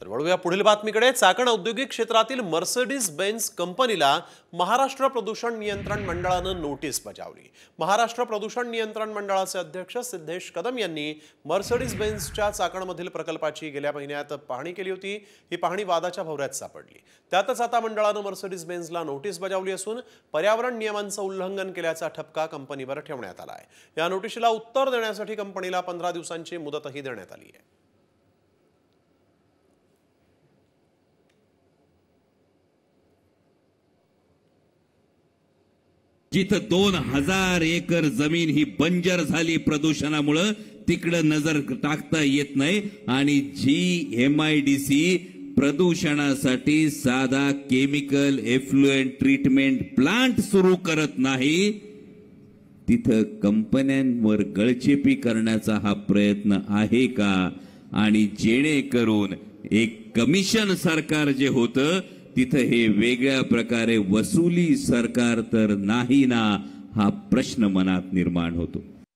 तर वळूया पुढील बातमीकडे चाकण औद्योगिक क्षेत्रातील मर्सडीज बेन्स कंपनीला महाराष्ट्र प्रदूषण नियंत्रण मंडळानं नोटीस बजावली महाराष्ट्र प्रदूषण नियंत्रण मंडळाचे अध्यक्ष सिद्धेश कदम यांनी मर्सडीज बेन्सच्या चाकणमधील प्रकल्पाची गेल्या महिन्यात पाहणी केली होती ही पाहणी वादाच्या भवऱ्यात सापडली त्यातच आता मंडळानं मर्सडीज बेन्सला नोटीस बजावली असून पर्यावरण नियमांचं उल्लंघन केल्याचा ठपका कंपनीवर ठेवण्यात आला आहे या नोटीसला उत्तर देण्यासाठी कंपनीला पंधरा दिवसांची मुदतही देण्यात आली आहे जिथं दोन हजार एकर जमीन ही बंजर झाली प्रदूषणामुळं तिकडं नजर टाकता येत नाही आणि G M I D C प्रदूषणासाठी साधा केमिकल एफ्लुएंट ट्रीटमेंट प्लांट सुरू करत नाही तिथं कंपन्यांवर गळचेपी करण्याचा हा प्रयत्न आहे का आणि जेणेकरून एक कमिशन सरकार जे होतं तिथं हे वेगळ्या प्रकारे वसुली सरकार तर नाही ना हा प्रश्न मनात निर्माण होतो